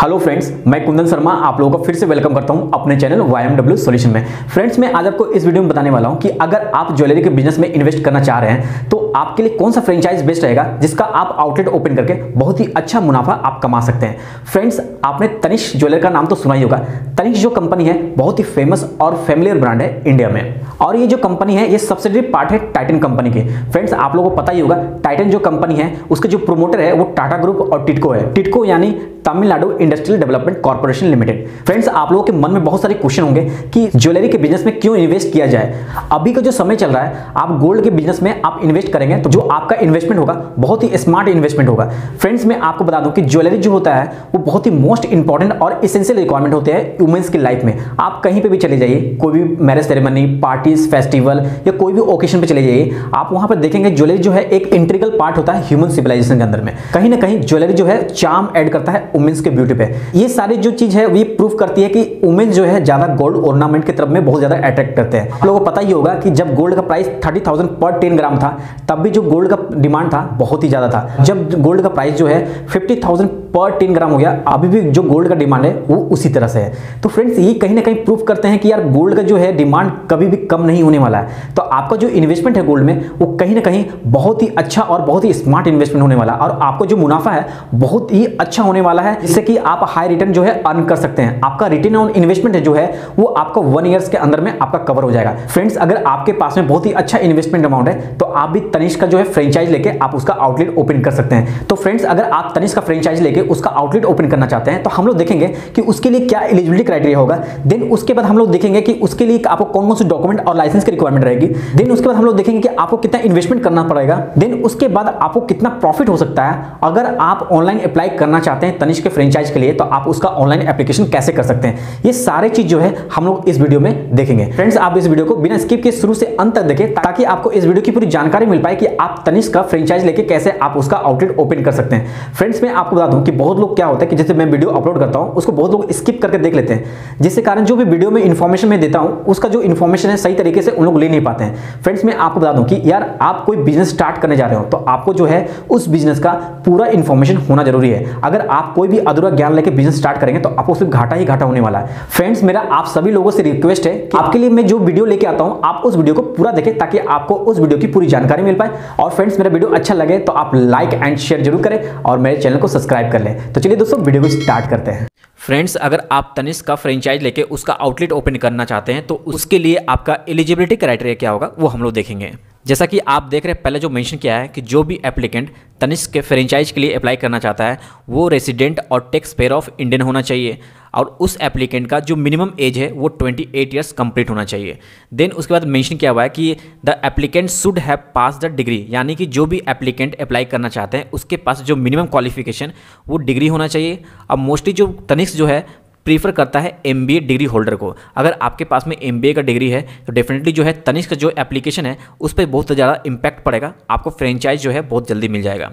hello friends मैं कुंदन शर्मा आप लोगों का फिर से वेलकम करता हूं अपने चैनल वाई एमडब्ल्यू सोल्यूशन में फ्रेंड्स मैं आज आपको इस वीडियो में बताने वाला हूं कि अगर आप ज्वेलरी के बिजनेस में इन्वेस्ट करना चाह रहे हैं तो आपके लिए कौन सा फ्रेंचाइज बेस्ट रहेगा जिसका आप आउटलेट ओपन करके बहुत ही अच्छा मुनाफा आप कमा सकते हैं फ्रेंड्स आपने तनिष ज्वेलर का नाम तो सुना ही होगा तनिष जो कंपनी है बहुत ही फेमस और फेमिलियर ब्रांड है इंडिया में और ये जो कंपनी है ये सब्सिडरी पार्ट है टाइटन कंपनी के फ्रेंड्स आप लोगों को पता ही होगा टाइटन जो कंपनी है उसके जो प्रोमोटर है वो टाटा ग्रुप और टिटको है टिटको यानी Tamil Nadu industrial development corporation limited friends आप लोगों के मन में बहुत सारे क्वेश्चन होंगे कि ज्वेलरी के बिजनेस में क्यों इन्वेस्ट किया जाए अभी का जो समय चल रहा है आप गोल्ड के बिजनेस में आप इन्वेस्ट करें करेंगे तो जो आपका इन्वेस्टमेंट होगा बहुत ही स्मार्ट इन्वेस्टमेंट होगा फ्रेंड्स मैं आपको बता दूं कि ज्वेलरी जो होता है वो बहुत ही मोस्ट इंपॉर्टेंट और इसेंशियल रिक्वायरमेंट होते हैं वुमेंस की लाइफ में आप कहीं पर भी चले जाइए कोई भी मैरिज सेरेमनी पार्टीज फेस्टिवल या कोई भी ओकेशन पर चले जाइए आप वहां पर देखेंगे ज्वेलरी जो है एक इंट्रिकल पार्ट होता है ह्यूमन सिविलाइजेशन के अंदर में कहीं ना कहीं ज्वेलरी जो है चार्म एड करता है वुमेंस के ब्यूटी पे ये सारी जो चीज़ है वो प्रूफ करती है कि वुमेन्स जो है ज़्यादा गोल्ड ऑर्नामेंट की तरफ में बहुत ज़्यादा अट्रैक्ट करते हैं आप लोगों को पता ही होगा कि जब गोल्ड का प्राइस थर्टी पर टेन ग्राम था तब तब भी जो गोल्ड का डिमांड था बहुत ही ज़्यादा था जब गोल्ड का प्राइस जो है फिफ्टी थाउजेंड पर टेन ग्राम हो गया अभी भी जो गोल्ड का डिमांड है वो उसी तरह से है तो फ्रेंड्स ये कहीं ना कहीं प्रूफ करते हैं कि यार गोल्ड का जो है डिमांड कभी भी कम नहीं होने वाला है तो आपका जो इन्वेस्टमेंट है गोल्ड में वो कहीं ना कहीं बहुत ही अच्छा और बहुत ही स्मार्ट इन्वेस्टमेंट होने वाला है और आपको जो मुनाफा है बहुत ही अच्छा होने वाला है जिससे कि आप हाई रिटर्न जो है अर्न कर सकते हैं आपका रिटर्न ऑन इन्वेस्टमेंट जो है वो आपका वन ईयर्स के अंदर में आपका कवर हो जाएगा फ्रेंड्स अगर आपके पास में बहुत ही अच्छा इन्वेस्टमेंट अमाउंट है तो आप भी तनिष का जो है फ्रेंचाइज लेके आप उसका आउटलेट ओपन कर सकते हैं तो फ्रेंड्स अगर आप तनिष का फ्रेंचाइज लेके उसका आउटलेट ओपन करना चाहते हैं तो हम लोग देखेंगे कि उसके लिए क्या एलिजिबिलिटी क्राइटेरिया होगा देन उसके बाद हम लोग देखेंगे कि उसके लिए आपको कौन कौन से डॉक्यूमेंट और लाइसेंस की रिक्वायरमेंट रहेगी देन उसके बाद हम लोग देखेंगे कि आपको कितना इन्वेस्टमेंट करना पड़ेगा देन उसके बाद आपको कितना प्रॉफिट हो सकता है अगर आप ऑनलाइन अप्लाई करना चाहते हैं तनिष के फ्रेंचाइज के लिए तो आप उसका ऑनलाइन एप्लीकेशन कैसे कर सकते हैं ये सारे चीज जो है हम लोग इस वीडियो में देखेंगे फ्रेंड्स आप इस वीडियो को बिना स्किप के शुरू से अंत तक देखें ताकि आपको इस वीडियो की पूरी जानकारी मिल पाए कि आप तनिष का फ्रेंचाइज लेके कैसे आप उसका आउटलेट ओपन कर सकते हैं फ्रेंड्स मैं आपको बता दूं कि बहुत लोग क्या होता है कि जैसे मैं वीडियो अपलोड करता हूँ उसको बहुत लोग स्किप करके देख लेते हैं जिसके कारण जो भी वीडियो में इन्फॉर्मेशन मैं देता हूँ उसका जो इन्फॉर्मेशन है सही तरीके से उन लोग ले नहीं पाते हैं फ्रेंड्स मैं आपको बता दूँ कि यार आप कोई बिजनेस स्टार्ट करने जा रहे हो तो आपको जो है उस बिजनेस का पूरा इन्फॉर्मेशन होना जरूरी है अगर आप कोई भी अधूरा ज्ञान लेकर बिजनेस स्टार्ट करेंगे तो आपको सिर्फ घाटा ही घाटा होने वाला है फ्रेंड्स मेरा आप सभी लोगों से रिक्वेस्ट है कि आपके लिए मैं जो वीडियो लेके आता हूँ आप उस वीडियो को पूरा देखें ताकि आपको उस वीडियो की पूरी जानकारी मिल पाए और फ्रेंड्स मेरा वीडियो अच्छा लगे तो आप लाइक एंड शेयर जरूर करें और मेरे चैनल को सब्सक्राइब कर ले तो चलिए दोस्तों वीडियो को स्टार्ट करते हैं फ्रेंड्स अगर आप तनिष्क का फ्रेंचाइज लेके उसका आउटलेट ओपन करना चाहते हैं तो उसके लिए आपका एलिजिबिलिटी क्राइटेरिया क्या होगा वो हम लोग देखेंगे जैसा कि आप देख रहे हैं पहले जो मेंशन किया है कि जो भी एप्लीकेंट तनिष्क के फ्रेंचाइज के लिए अप्लाई करना चाहता है वो रेसिडेंट और टैक्स पेयर ऑफ इंडियन होना चाहिए और उस एप्लीकेंट का जो मिनिमम एज है वो 28 ईयर्स कंप्लीट होना चाहिए देन उसके बाद मेंशन किया हुआ है कि the applicant should have pass the degree यानी कि जो भी एप्लीकेंट अप्लाई करना चाहते हैं उसके पास जो मिनिमम क्वालिफिकेशन वो डिग्री होना चाहिए अब मोस्टली जो तनिक्स जो है प्रीफर करता है एम डिग्री होल्डर को अगर आपके पास में एम का डिग्री है तो डेफिनेटली जो है तनिष्क का जो एप्लीकेशन है उस पर बहुत ज़्यादा इम्पैक्ट पड़ेगा आपको फ्रेंचाइज जो है बहुत जल्दी मिल जाएगा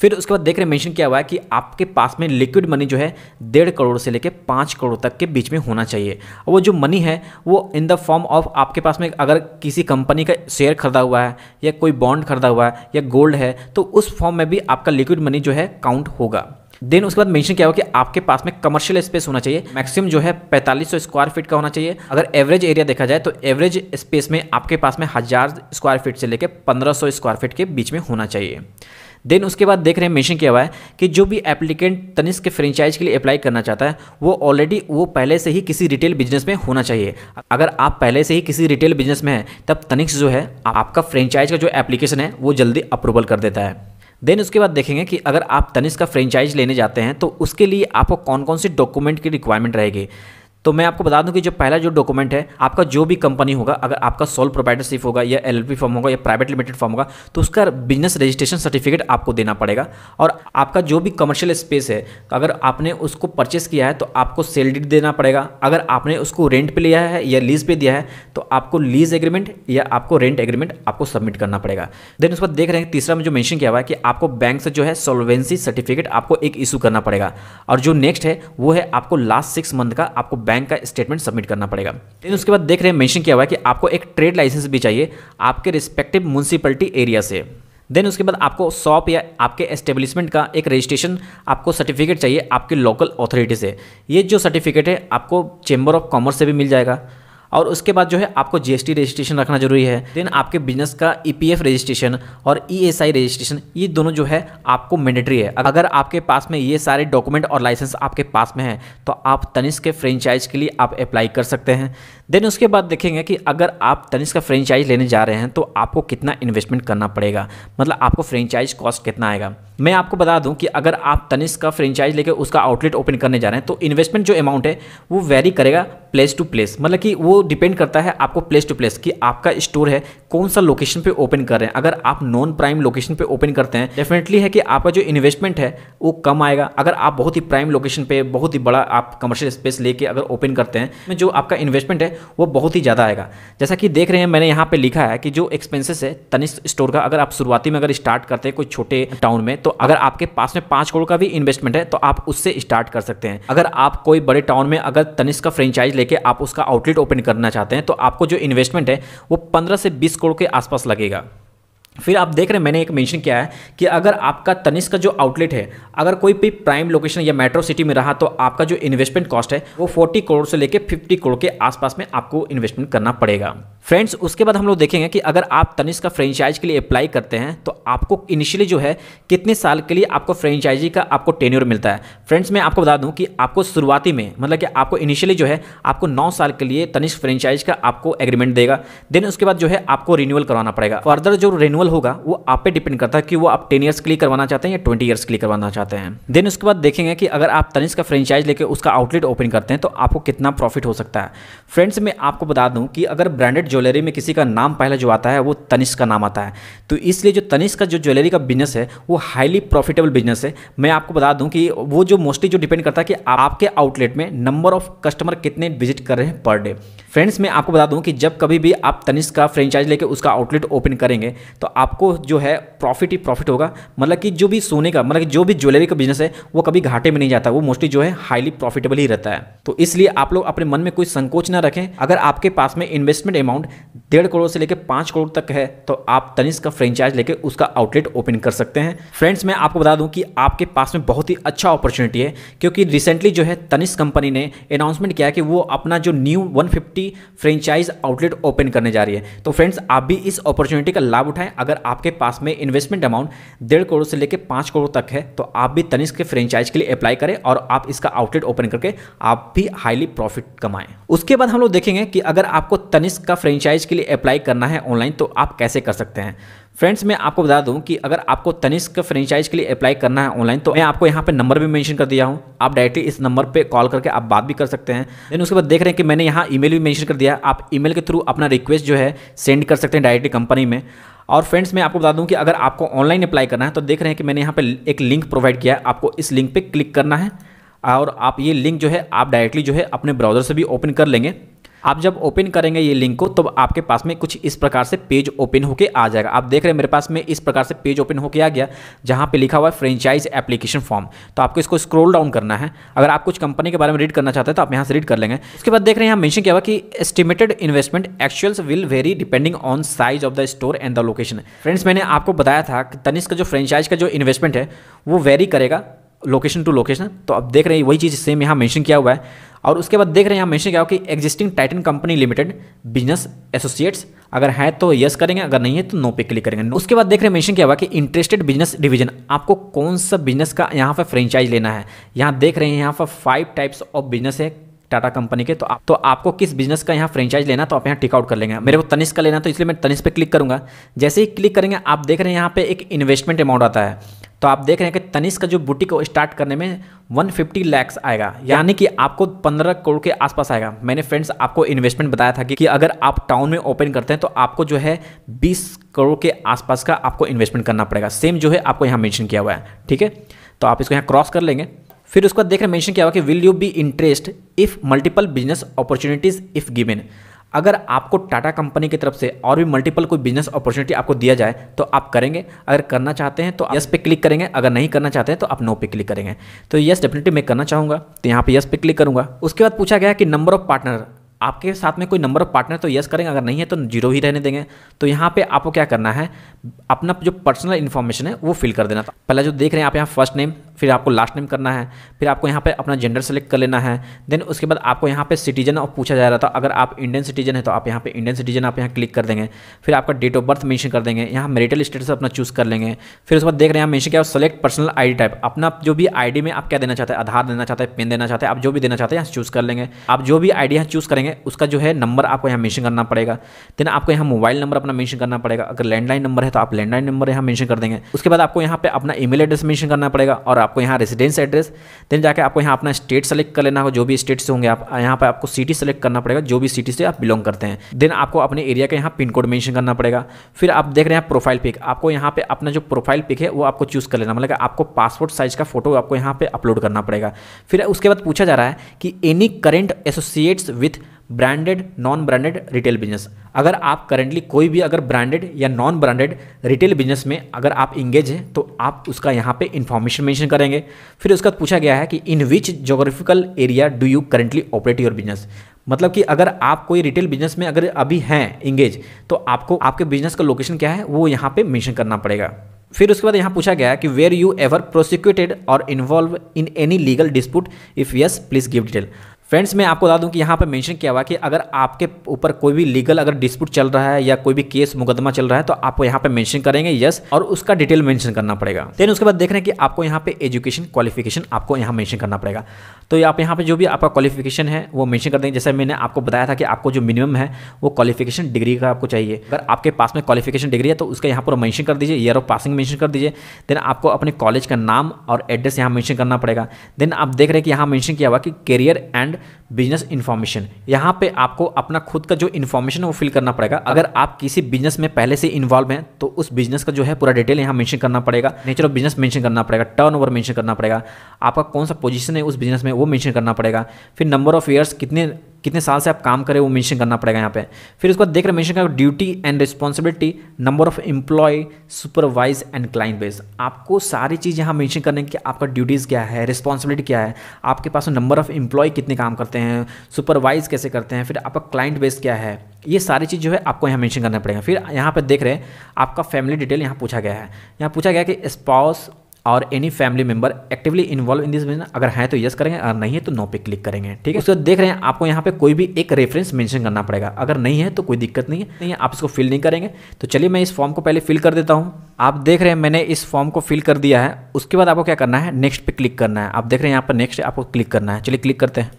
फिर उसके बाद देख रहे मेंशन किया हुआ है कि आपके पास में लिक्विड मनी जो है डेढ़ करोड़ से लेकर पाँच करोड़ तक के बीच में होना चाहिए और वो जो मनी है वो इन द फॉर्म ऑफ आपके पास में अगर किसी कंपनी का शेयर खरीदा हुआ है या कोई बॉन्ड खरीदा हुआ है या गोल्ड है तो उस फॉर्म में भी आपका लिक्विड मनी जो है काउंट होगा देन उसके बाद मेंशन किया हुआ कि आपके पास में कमर्शियल स्पेस होना चाहिए मैक्सिमम जो है 4500 स्क्वायर फीट का होना चाहिए अगर एवरेज एरिया देखा जाए तो एवरेज स्पेस में आपके पास में हज़ार स्क्वायर फीट से लेकर 1500 स्क्वायर फीट के बीच में होना चाहिए देन उसके बाद देख रहे हैं मेंशन किया हुआ है कि जो भी एप्लीकेंट तनिष्क के फ्रेंचाइज के लिए अप्लाई करना चाहता है वो ऑलरेडी वो पहले से ही किसी रिटेल बिजनेस में होना चाहिए अगर आप पहले से ही किसी रिटेल बिजनेस में हैं तब तनिक्स जो है आपका फ्रेंचाइज का जो एप्लीकेशन है वो जल्दी अप्रूवल कर देता है देन उसके बाद देखेंगे कि अगर आप तनिष्क का फ्रेंचाइज लेने जाते हैं तो उसके लिए आपको कौन कौन से डॉक्यूमेंट की रिक्वायरमेंट रहेगी तो मैं आपको बता दूं कि जो पहला जो डॉक्यूमेंट है आपका जो भी कंपनी होगा अगर आपका सोल प्रोप्राइटरशिप होगा या एल फॉर्म होगा या प्राइवेट लिमिटेड फॉर्म होगा तो उसका बिजनेस रजिस्ट्रेशन सर्टिफिकेट आपको देना पड़ेगा और आपका जो भी कमर्शियल स्पेस है अगर आपने उसको परचेस किया है तो आपको सेल डीट देना पड़ेगा अगर आपने उसको रेंट पर लिया है या लीज पर दिया है तो आपको लीज एग्रीमेंट या आपको रेंट एग्रीमेंट आपको सबमिट करना पड़ेगा देन उस पर देख रहे हैं तीसरा में जो मैंशन किया हुआ है कि आपको बैंक से जो है सोलवेंसी सर्टिफिकेट आपको एक इशू करना पड़ेगा और जो नेक्स्ट है वो है आपको लास्ट सिक्स मंथ का आपको बैंक बैंक का स्टेटमेंट सबमिट करना पड़ेगा लेकिन उसके बाद देख रहे हैं मैंशन किया हुआ है कि आपको एक ट्रेड लाइसेंस भी चाहिए आपके रिस्पेक्टिव म्यूनसिपलिटी एरिया से देन उसके बाद आपको शॉप या आपके एस्टेब्लिशमेंट का एक रजिस्ट्रेशन आपको सर्टिफिकेट चाहिए आपके लोकल अथॉरिटी से ये जो सर्टिफिकेट है आपको चेंबर ऑफ कॉमर्स से भी मिल जाएगा और उसके बाद जो है आपको जीएसटी रजिस्ट्रेशन रखना जरूरी है देन आपके बिजनेस का ईपीएफ e रजिस्ट्रेशन और ईएसआई e रजिस्ट्रेशन ये दोनों जो है आपको मैंडेटरी है अगर आपके पास में ये सारे डॉक्यूमेंट और लाइसेंस आपके पास में है तो आप तनिष्क के फ्रेंचाइज के लिए आप अप्लाई कर सकते हैं देन उसके बाद देखेंगे कि अगर आप तनिष का फ्रेंचाइज लेने जा रहे हैं तो आपको कितना इन्वेस्टमेंट करना पड़ेगा मतलब आपको फ्रेंचाइज कॉस्ट कितना आएगा मैं आपको बता दूं कि अगर आप तनिष का फ्रेंचाइज लेकर उसका आउटलेट ओपन करने जा रहे हैं तो इन्वेस्टमेंट जो अमाउंट है वो वेरी करेगा प्लेस टू प्लेस मतलब कि वो डिपेंड करता है आपको प्लेस टू प्लेस कि आपका स्टोर है कौन सा लोकेशन पे ओपन कर रहे हैं अगर आप नॉन प्राइम लोकेशन पे ओपन करते हैं डेफिनेटली है कि आपका जो इन्वेस्टमेंट है वो कम आएगा अगर आप बहुत ही प्राइम लोकेशन पे बहुत ही बड़ा आप कमर्शियल स्पेस लेके अगर ओपन करते हैं जो आपका इन्वेस्टमेंट है वो बहुत ही ज़्यादा आएगा जैसा कि देख रहे हैं मैंने यहाँ पे लिखा है कि जो एक्सपेंसेस है तनिष स्टोर का अगर आप शुरुआती में अगर स्टार्ट करते हैं कोई छोटे टाउन में तो अगर आपके पास में पाँच करोड़ का भी इन्वेस्टमेंट है तो आप उससे स्टार्ट कर सकते हैं अगर आप कोई बड़े टाउन में अगर तनिष का फ्रेंचाइज लेके आप उसका आउटलेट ओपन करना चाहते हैं तो आपको जो इन्वेस्टमेंट है वो पंद्रह से बीस करोड़ के आसपास लगेगा फिर आप देख रहे हैं मैंने एक मेंशन किया है कि अगर आपका तनिष्क का जो आउटलेट है अगर कोई भी प्राइम लोकेशन या मेट्रो सिटी में रहा तो आपका जो इन्वेस्टमेंट कॉस्ट है वो 40 करोड़ से लेकर 50 करोड़ के आसपास में आपको इन्वेस्टमेंट करना पड़ेगा फ्रेंड्स उसके बाद हम लोग देखेंगे कि अगर आप तनिष का फ्रेंचाइज के लिए अप्लाई करते हैं तो आपको इनिशियली जो है कितने साल के लिए आपको फ्रेंचाइजी का आपको टेन्योर मिलता है फ्रेंड्स मैं आपको बता दूं कि आपको शुरुआती में मतलब कि आपको इनिशियली जो है आपको नौ साल के लिए तनिष्क फ्रेंचाइज का आपको एग्रीमेंट देगा देन उसके बाद जो है आपको रिन्यूअल करवाना पड़ेगा फर्दर जो रिन्यूअल होगा वो आप पे डिपेंड करता है कि वो आप टेन ईयर्स के लिए करवाना चाहते हैं या ट्वेंटी ईयर्स के लिए करवाना चाहते हैं देन उसके बाद देखेंगे कि अगर आप तनिष का फ्रेंचाइज लेकर उसका आउटलेट ओपन करते हैं तो आपको कितना प्रॉफिट हो सकता है फ्रेंड्स मैं आपको बता दूँ कि अगर ब्रांडेड ज्वेलरी में किसी का नाम पहला जो आता है वो तनिष्क का नाम आता है तो इसलिए जो तनिष्क का जो ज्वेलरी का बिजनेस है वो हाईली प्रॉफिटेबल बिजनेस है मैं आपको बता दूं कि वो जो मोस्टली जो डिपेंड करता है कि आपके आउटलेट में नंबर ऑफ कस्टमर कितने विजिट कर रहे हैं पर डे फ्रेंड्स मैं आपको बता दूं कि जब कभी भी आप तनिष्क का फ्रेंचाइज लेके उसका आउटलेट ओपन करेंगे तो आपको जो है प्रॉफिट ही प्रॉफिट होगा मतलब कि जो भी सोने का मतलब कि जो भी ज्वेलरी का बिजनेस है वो कभी घाटे में नहीं जाता वो मोस्टली जो है हाईली प्रॉफिटेबल ही रहता है तो इसलिए आप लोग अपने मन में कोई संकोच ना रखें अगर आपके पास में इन्वेस्टमेंट अमाउंट अमाउंट डेढ़ करोड़ से लेकर पाँच करोड़ तक है तो आप तनिष्क का फ्रेंचाइज लेकर उसका आउटलेट ओपन कर सकते हैं फ्रेंड्स मैं आपको बता दूं कि आपके पास में बहुत ही अच्छा अपॉर्चुनिटी है क्योंकि रिसेंटली जो है तनिष्क कंपनी ने अनाउंसमेंट किया कि वो अपना जो न्यू 150 फ्रेंचाइज आउटलेट ओपन करने जा रही है तो फ्रेंड्स आप भी इस अपॉर्चुनिटी का लाभ उठाएं अगर आपके पास में इन्वेस्टमेंट अमाउंट डेढ़ करोड़ से लेकर पाँच करोड़ तक है तो आप भी तनिष्क के फ्रेंचाइज के लिए अप्लाई करें और आप इसका आउटलेट ओपन करके आप भी हाईली प्रॉफिट कमाएं उसके बाद हम लोग देखेंगे कि अगर आपको तनिष्क का फ्रेंच फ्रेंचाइज के लिए अप्लाई करना है ऑनलाइन तो आप कैसे कर सकते हैं फ्रेंड्स मैं आपको बता दूं कि अगर आपको तनिष्क फ्रेंचाइज के लिए अप्लाई करना है ऑनलाइन तो मैं आपको यहाँ पे नंबर भी मेंशन कर दिया हूँ आप डायरेक्टली इस नंबर पे कॉल करके आप बात भी कर सकते हैं देन उसके बाद देख रहे हैं कि मैंने यहाँ ईमेल भी मेंशन कर दिया आप ईमेल के थ्रू अपना रिक्वेस्ट जो है सेंड कर सकते हैं डायरेक्टली कंपनी में और फ्रेंड्स मैं आपको बता दूं कि अगर आपको ऑनलाइन अप्लाई करना है तो देख रहे हैं कि मैंने यहाँ पर एक लिंक प्रोवाइड किया है आपको इस लिंक पर क्लिक करना है और आप ये लिंक जो है आप डायरेक्टली जो है अपने ब्राउज़र से भी ओपन कर लेंगे आप जब ओपन करेंगे ये लिंक को तो आपके पास में कुछ इस प्रकार से पेज ओपन होकर आ जाएगा आप देख रहे हैं मेरे पास में इस प्रकार से पेज ओपन होकर आ गया जहाँ पर लिखा हुआ है फ्रेंचाइज एप्लीकेशन फॉर्म तो आपको इसको स्क्रोल डाउन करना है अगर आप कुछ कंपनी के बारे में रीड करना चाहते हैं तो आप यहाँ से रीड कर लेंगे उसके बाद देख रहे हैं यहाँ मैंशन किया हुआ कि estimated investment actuals will very depending on size of the store and the location friends मैंने आपको बताया था कि तनिष का जो फ्रेंचाइज का जो इन्वेस्टमेंट है वो वेरी करेगा लोकेशन टू लोकेशन तो आप देख रहे हैं वही चीज़ सेम यहाँ मेंशन किया हुआ है और उसके बाद देख रहे हैं यहाँ मेंशन किया हुआ कि existing Titan company limited business associates अगर है तो यस करेंगे अगर नहीं है तो नो पे क्लिक करेंगे उसके बाद देख रहे हैं मेंशन किया हुआ कि इंटरेस्टेड बिजनेस डिवीजन आपको कौन सा बिजनेस का यहाँ पर फ्रेंचाइज लेना है यहाँ देख रहे हैं यहाँ पर फाइव टाइप्स ऑफ बिजनेस है टाटा कंपनी के तो आप तो आपको किस बिजनेस का यहाँ फ्रेंचाइज लेना तो आप यहाँ टिकआउट कर लेंगे मेरे को तनिष्क का लेना तो इसलिए मैं तनिष्क पे क्लिक करूँगा जैसे ही क्लिक करेंगे आप देख रहे हैं यहाँ पे एक इन्वेस्टमेंट अमाउंट आता है तो आप देख रहे हैं कि तनिष का जो बुटीक को स्टार्ट करने में वन फिफ्टी लैक्स आएगा यानी कि आपको पंद्रह करोड़ के आसपास आएगा मैंने फ्रेंड्स आपको इन्वेस्टमेंट बताया था कि, कि अगर आप टाउन में ओपन करते हैं तो आपको जो है बीस करोड़ के आसपास का आपको इन्वेस्टमेंट करना पड़ेगा सेम जो है आपको यहाँ मैंशन किया हुआ है ठीक है तो आप इसको यहाँ क्रॉस कर लेंगे फिर उसके बाद रहे मेंशन किया हुआ कि will you be interest if multiple business opportunities if given अगर आपको टाटा कंपनी की तरफ से और भी मल्टीपल कोई बिजनेस अपॉर्चुनिटी आपको दिया जाए तो आप करेंगे अगर करना चाहते हैं तो यस पे क्लिक करेंगे अगर नहीं करना चाहते हैं तो आप नो पे क्लिक करेंगे तो यस डेफिनेटली मैं करना चाहूँगा तो यहाँ पे यस पे क्लिक करूँगा उसके बाद पूछा गया कि नंबर ऑफ पार्टनर आपके साथ में कोई नंबर ऑफ पार्टनर तो यस करेंगे अगर नहीं है तो जीरो ही रहने देंगे तो यहाँ पे आपको क्या करना है अपना जो पर्सनल इन्फॉर्मेशन है वो फिल कर देना था पहला जो देख रहे हैं आप यहाँ फर्स्ट नेम फिर आपको लास्ट नेम करना है फिर आपको यहाँ पे अपना जेंडर सेलेक्ट कर लेना है देन उसके बाद आपको यहाँ पे सिटीजन और पूछा जा रहा था अगर आप इंडियन सिटीजन है तो आप यहाँ पे इंडियन सिटीजन आप यहाँ क्लिक कर देंगे फिर आपका डेट ऑफ बर्थ मैंशन कर देंगे यहाँ मेरिटल स्टेटस अपना चूज कर लेंगे फिर उसके बाद देख रहे हैं मैंशन किया सेलेक्ट पर्सनल आई टाइप अपना जो भी आई में आप क्या देना चाहते हैं आधार देना चाहते हैं पेन देना चाहते हैं आप जो भी देना चाहते हैं यहाँ चूज कर लेंगे आप जो भी आई डी यहाँ चूज करेंगे उसका जो है नंबर आपको यहाँ मैंशन करना पड़ेगा देन आपको यहाँ मोबाइल नंबर अपना मैंशन करना पड़ेगा अगर लैंडलाइन नंबर है तो तो आप लैंडलाइन नंबर यहाँ मेंशन कर देंगे उसके बाद आपको यहाँ पे अपना ईमेल एड्रेस मेंशन करना पड़ेगा और आपको यहाँ रेसिडेंस एड्रेस देन जाकर आपको यहाँ अपना स्टेट सेलेक्ट कर लेना होगा जो भी स्टेट से होंगे आप यहाँ पर आपको सिटी सेलेक्ट करना पड़ेगा जो भी सिटी से आप बिलोंग करते हैं देन आपको अपने एरिया का यहाँ पिन कोड मैंशन करना पड़ेगा फिर आप देख रहे हैं प्रोफाइल पिक आपको यहाँ पर अपना जो प्रोफाइल पिक है वो आपको चूज़ कर लेना मतलब आपको पासपोर्ट साइज का फोटो आपको यहाँ पे अपलोड करना पड़ेगा फिर उसके बाद पूछा जा रहा है कि any current associates with branded non branded retail business अगर आप करंटली कोई भी अगर ब्रांडेड या नॉन ब्रांडेड रिटेल बिजनेस में अगर आप इंगेज हैं तो आप उसका यहाँ पे इन्फॉर्मेशन मेंशन करेंगे फिर उसका पूछा गया है कि in which geographical area do you currently operate your business मतलब कि अगर आप कोई रिटेल बिजनेस में अगर अभी हैं इंगेज तो आपको आपके बिजनेस का लोकेशन क्या है वो यहाँ पे मेंशन करना पड़ेगा फिर उसके बाद यहाँ पूछा गया कि वेयर यू एवर प्रोसिक्यूटेड और involve in any legal dispute if yes please give detail friends मैं आपको बता दूं कि यहाँ पर मेंशन किया हुआ कि अगर आपके ऊपर कोई भी लीगल अगर डिस्प्यूट चल रहा है या कोई भी केस मुकदमा चल रहा है तो आपको यहाँ पर मेंशन करेंगे यस और उसका डिटेल मेंशन करना पड़ेगा देन उसके बाद देख रहे हैं कि आपको यहाँ पे एजुकेशन क्वालिफिकेशन आपको यहाँ मैंशन करना पड़ेगा तो आप यहाँ पर जो भी आपका क्वालिफिकेशन है वो मैंशन कर देंगे जैसे मैंने आपको बताया था कि आपको जो मिनिमम है वो क्वालिफिकेशन डिग्री का आपको चाहिए अगर आपके पास में क्वालिफिकेशन डिग्री है तो उसका यहाँ पर मैंशन कर दीजिए ईयर ऑफ पासिंग मैंशन कर दीजिए देन आपको अपने कॉलेज का नाम और एड्रेस यहाँ मैंशन करना पड़ेगा देन आप देख रहे हैं कि यहाँ मैंशन किया हुआ कि career and and business information यहाँ पे आपको अपना खुद का जो इन्फॉर्मेशन है वो फिल करना पड़ेगा अगर आप किसी बिजनेस में पहले से इन्वॉल्व हैं तो उस बिजनेस का जो है पूरा डिटेल यहाँ मेंशन करना पड़ेगा नेचर ऑफ बिजनेस मेंशन करना पड़ेगा टर्न ओवर मेंशन करना पड़ेगा आपका कौन सा पोजीशन है उस बिजनेस में वो मेंशन करना पड़ेगा फिर नंबर ऑफ ईयर्स कितने कितने साल से आप काम करें वो मेंशन करना पड़ेगा यहाँ पे फिर उसके बाद देख रहे मेंशन करें duty and responsibility number of employ supervise and client base आपको सारी चीज़ यहाँ मेंशन करने की आपका ड्यूटीज़ क्या है रिस्पॉन्सिबिलिटी क्या है आपके पास नंबर ऑफ एम्प्लॉय कितने काम करते हैं सुपरवाइज कैसे करते हैं फिर आपका क्लाइंट बेस क्या है ये सारी चीज़ जो है आपको यहाँ मेंशन करना पड़ेगा फिर यहाँ पर देख रहे हैं आपका फैमिली डिटेल यहाँ पूछा गया है यहाँ पूछा गया कि स्पाउस और any family member actively involve in this business अगर हैं तो यस करेंगे अगर नहीं है तो नो पे क्लिक करेंगे ठीक है उसके देख रहे हैं आपको यहाँ पे कोई भी एक रेफरेंस मेंशन करना पड़ेगा अगर नहीं है तो कोई दिक्कत नहीं है नहीं है आप इसको फिल नहीं करेंगे तो चलिए मैं इस फॉर्म को पहले फिल कर देता हूँ आप देख रहे हैं मैंने इस फॉर्म को फिल कर दिया है उसके बाद आपको क्या करना है नेक्स्ट पे क्लिक करना है आप देख रहे हैं यहाँ पर नेक्स्ट आपको क्लिक करना है चलिए क्लिक करते हैं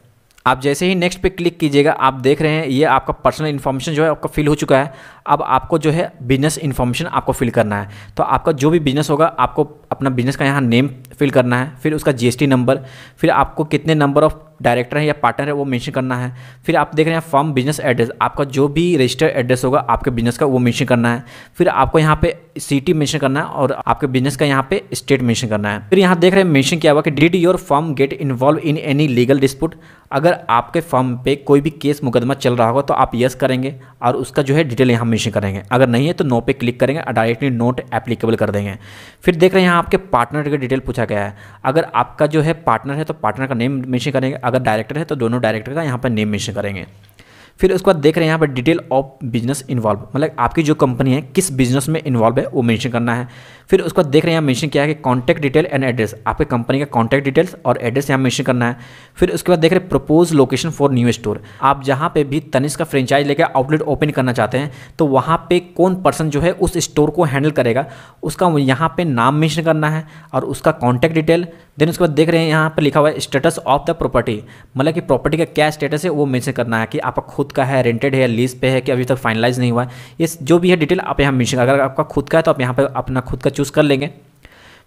आप जैसे ही नेक्स्ट पे क्लिक कीजिएगा आप देख रहे हैं ये आपका पर्सनल इन्फॉर्मेशन जो है आपका फिल हो चुका है अब आपको जो है बिजनेस इन्फॉर्मेशन आपको फिल करना है तो आपका जो भी बिजनेस होगा आपको अपना बिजनेस का यहाँ नेम फिल करना है फिर उसका जीएसटी नंबर फिर आपको कितने नंबर ऑफ डायरेक्टर है या पार्टनर है वो मेंशन करना है फिर आप देख रहे हैं फॉर्म बिजनेस एड्रेस आपका जो भी रजिस्टर्ड एड्रेस होगा आपके बिजनेस का वो मेंशन करना है फिर आपको यहाँ पे सिटी मेंशन करना है और आपके बिजनेस का यहाँ पे स्टेट मेंशन करना है फिर यहाँ देख रहे हैं मेंशन किया हुआ कि did your form get involve in any legal dispute अगर आपके फॉर्म पे कोई भी केस मुकदमा चल रहा होगा तो आप यस करेंगे और उसका जो है डिटेल यहाँ मेंशन करेंगे अगर नहीं है तो नो पे क्लिक करेंगे और डायरेक्टली नोट एप्लीकेबल कर देंगे फिर देख रहे हैं यहाँ आपके पार्टनर का डिटेल पूछा गया है अगर आपका जो है पार्टनर है तो पार्टनर का नेम मेंशन करेंगे अगर डायरेक्टर है तो दोनों डायरेक्टर का यहाँ पर नेम मेंशन करेंगे फिर उसके बाद देख रहे हैं यहाँ पर डिटेल ऑफ बिजनेस इन्वॉल्व मतलब आपकी जो कंपनी है किस बिजनेस में इन्वॉल्व है वो मेंशन करना है फिर उसके बाद देख रहे हैं यहाँ मेंशन किया है कि कॉन्टैक्ट डिटेल एंड एड्रेस आपके कंपनी का कॉन्टैक्ट डिटेल्स और एड्रेस यहाँ मेंशन करना है फिर उसके बाद देख रहे हैं propose location for new store आप जहाँ पे भी तनिष्क का फ्रेंचाइज लेकर आउटलेट ओपन करना चाहते हैं तो वहाँ पर कौन पर्सन जो है उस स्टोर को हैंडल करेगा उसका यहाँ पर नाम मैंशन करना है और उसका कॉन्टैक्ट डिटेल देन उसके बाद देख रहे हैं यहाँ पर लिखा हुआ है स्टेटस ऑफ द प्रॉपर्टी मतलब कि प्रॉपर्टी का क्या स्टेटस है वो मैंशन करना है कि आपका खुद खुद का है रेंटेड है लीज पे है कि अभी तक फाइनलाइज नहीं हुआ है ये जो भी है डिटेल आप यहाँ मेंशन अगर आपका खुद का है तो आप यहाँ पर अपना खुद का चूज़ कर लेंगे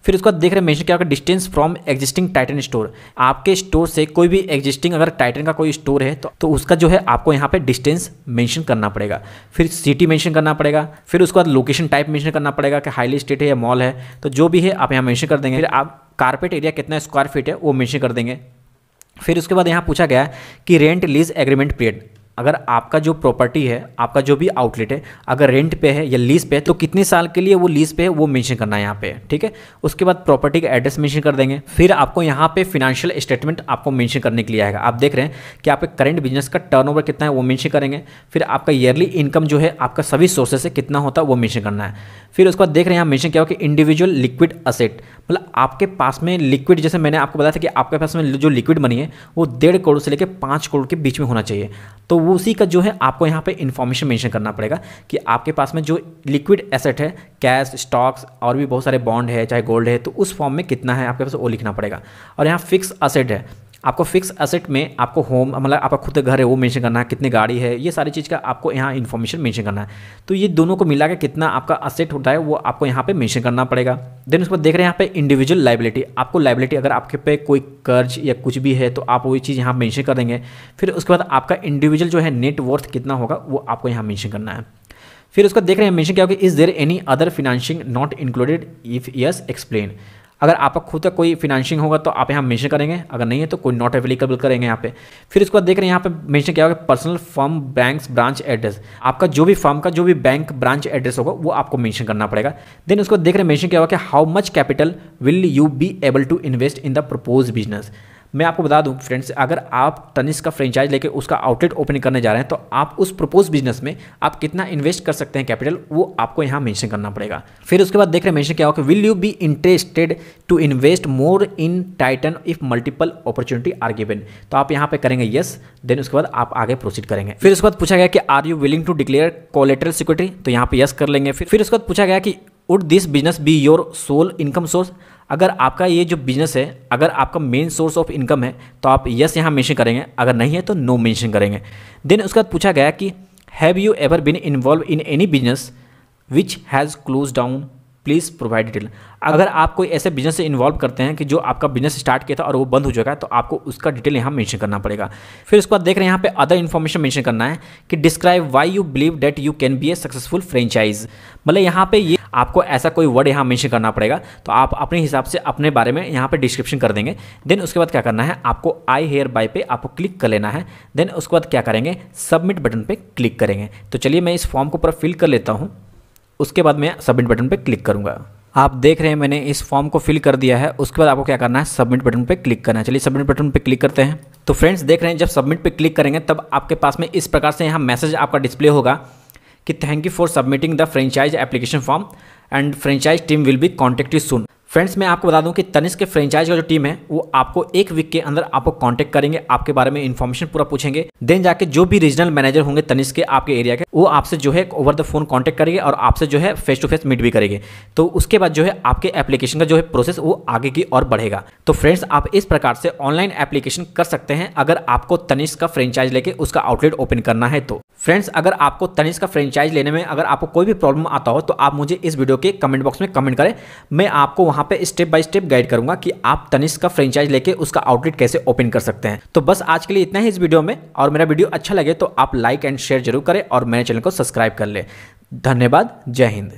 फिर उसका देख रहे हैं मेंशन किया distance from existing Titan store आपके स्टोर से कोई भी एग्जिस्टिंग अगर टाइटन का कोई स्टोर है तो, तो उसका जो है आपको यहाँ पे डिस्टेंस मेंशन करना पड़ेगा फिर सिटी मेंशन करना पड़ेगा फिर उसके बाद लोकेशन टाइप मेंशन करना पड़ेगा कि हाईली स्टेट है या मॉल है तो जो भी है आप यहाँ मैंशन कर देंगे फिर आप कारपेट एरिया कितना स्क्वायर फीट है वो मैंशन कर देंगे फिर उसके बाद यहाँ पूछा गया कि रेंट लीज एग्रीमेंट पीरियड अगर आपका जो प्रॉपर्टी है आपका जो भी आउटलेट है अगर रेंट पे है या लीज पे है तो कितने साल के लिए वो लीज पे है वो मेंशन करना है यहाँ पे ठीक है उसके बाद प्रॉपर्टी का एड्रेस मेंशन कर देंगे फिर आपको यहाँ पे फिनेंशियल स्टेटमेंट आपको मेंशन करने के लिए आएगा आप देख रहे हैं कि आपके करंट बिजनेस का टर्न कितना है वो मेंशन करेंगे फिर आपका ईयरली इनकम जो है आपका सभी सोर्सेस से कितना होता है वो मेंशन करना है फिर उसके बाद देख रहे हैं यहाँ मेंशन क्या हो कि इंडिविजुअल लिक्विड असेट मतलब आपके पास में लिक्विड जैसे मैंने आपको बताया था कि आपके पास में जो लिक्विड मनी है वो डेढ़ करोड़ से लेकर पाँच करोड़ के बीच में होना चाहिए तो वो उसी का जो है आपको यहाँ पे इन्फॉर्मेशन मेंशन करना पड़ेगा कि आपके पास में जो लिक्विड एसेट है कैश स्टॉक्स और भी बहुत सारे बॉन्ड है चाहे गोल्ड है तो उस फॉर्म में कितना है आपके पास वो लिखना पड़ेगा और यहाँ फिक्स असेट है आपको फिक्स असेट में आपको होम मतलब आपका खुद का घर है वो मेंशन करना है कितनी गाड़ी है ये सारी चीज़ का आपको यहाँ इन्फॉर्मेशन मेंशन करना है तो ये दोनों को मिला के कितना आपका असेट होता है वो आपको यहाँ पे मेंशन करना पड़ेगा देन उसके बाद देख रहे हैं यहाँ पे इंडिविजुअल लाइबिलिटी आपको लाइबिलिटी अगर आपके पे कोई कर्ज या कुछ भी है तो आप वही चीज़ यहाँ मैंशन कर देंगे फिर उसके बाद आपका इंडिविजुअल जो है नेटवर्थ कितना होगा वो आपको यहाँ मैंशन करना है फिर उसका देख रहे हैं मेंशन क्या होगा is there any other financing not included if yes explain अगर आपका खुद का कोई फिनेंशिंग होगा तो आप यहाँ मेंशन करेंगे अगर नहीं है तो कोई नॉट अवेलेबल करेंगे यहाँ पे फिर उसके बाद देख रहे हैं यहाँ पे मेंशन किया होगा personal firm bank branch address आपका जो भी फर्म का जो भी बैंक ब्रांच एड्रेस होगा वो आपको मेंशन करना पड़ेगा देन उसको देख रहे हैं मेंशन किया होगा कि how much capital will you be able to invest in the propose business मैं आपको बता दूं फ्रेंड्स अगर आप टनिस का फ्रेंचाइज लेके उसका आउटलेट ओपन करने जा रहे हैं तो आप उस प्रपोज बिजनेस में आप कितना इन्वेस्ट कर सकते हैं कैपिटल वो आपको यहाँ मेंशन करना पड़ेगा फिर उसके बाद देख रहे हैं मेंशन क्या होगा will you be interested to invest more in Titan if multiple opportunity are given तो आप यहाँ पर करेंगे येस देन उसके बाद आप आगे प्रोसीड करेंगे फिर उसके बाद पूछा गया कि are you willing to declare collateral security तो यहाँ पर यस कर लेंगे फिर फिर उसके बाद पूछा गया कि would this business be your sole income source अगर आपका ये जो बिजनेस है अगर आपका मेन सोर्स ऑफ इनकम है तो आप यस यहाँ मेंशन करेंगे अगर नहीं है तो नो मेंशन करेंगे देन उसके बाद पूछा गया कि have you ever been involve in any business which has close down please provide detail अगर आप कोई ऐसे बिजनेस से इन्वॉल्व करते हैं कि जो आपका बिजनेस स्टार्ट किया था और वो बंद हो जाएगा तो आपको उसका डिटेल यहाँ मेंशन करना पड़ेगा फिर उसके बाद देख रहे हैं यहाँ पे अदर इन्फॉर्मेशन मेंशन करना है कि describe why you believe that you can be a successful franchise मतलब यहाँ पे ये आपको ऐसा कोई वर्ड यहाँ मेंशन करना पड़ेगा तो आप अपने हिसाब से अपने बारे में यहाँ पर डिस्क्रिप्शन कर देंगे देन उसके बाद क्या करना है आपको आई हेयर बाय पे आपको क्लिक कर लेना है देन उसके बाद क्या करेंगे सबमिट बटन पर क्लिक करेंगे तो चलिए मैं इस फॉर्म को पूरा फिल कर लेता हूँ उसके बाद मैं सबमिट बटन पर क्लिक करूँगा आप देख रहे हैं मैंने इस फॉर्म को फिल कर दिया है उसके बाद आपको क्या करना है सबमिट बटन पर क्लिक करना है चलिए सबमिट बटन पर क्लिक करते हैं तो फ्रेंड्स देख रहे हैं जब सबमिट पर क्लिक करेंगे तब आपके पास में इस प्रकार से यहाँ मैसेज आपका डिस्प्ले होगा कि thank you for submitting the franchise application form and franchise team will be contact you soon friends मैं आपको बता दूं कि तनिष के फ्रेंचाइज का जो टीम है वो आपको एक वीक के अंदर आपको कांटेक्ट करेंगे आपके बारे में इन्फॉर्मेशन पूरा पूछेंगे देन जाके जो भी रीजनल मैनेजर होंगे तनिस के आपके एरिया के वो आपसे जो है ओवर द फोन कांटेक्ट करेंगे और आपसे जो है फेस टू फेस मीट भी करेंगे तो उसके बाद जो है आपके एप्लीकेशन का जो है प्रोसेस वो आगे की और बढ़ेगा तो फ्रेंड्स आप इस प्रकार से ऑनलाइन एप्लीकेशन कर सकते हैं अगर आपको तनिष का फ्रेंचाइज लेके उसका आउटलेट ओपन करना है तो फ्रेंड्स अगर आपको तनिस का फ्रेंचाइज लेने में अगर आपको कोई भी प्रॉब्लम आता हो तो आप मुझे इस वीडियो के कमेंट बॉक्स में कमेंट करें मैं आपको वहां वहां पे स्टेप बाय स्टेप गाइड करूंगा कि आप तनिष्क का फ्रेंचाइज लेके उसका आउटलेट कैसे ओपन कर सकते हैं तो बस आज के लिए इतना ही इस वीडियो में और मेरा वीडियो अच्छा लगे तो आप लाइक एंड शेयर जरूर करें और मेरे चैनल को सब्सक्राइब कर ले धन्यवाद जय हिंद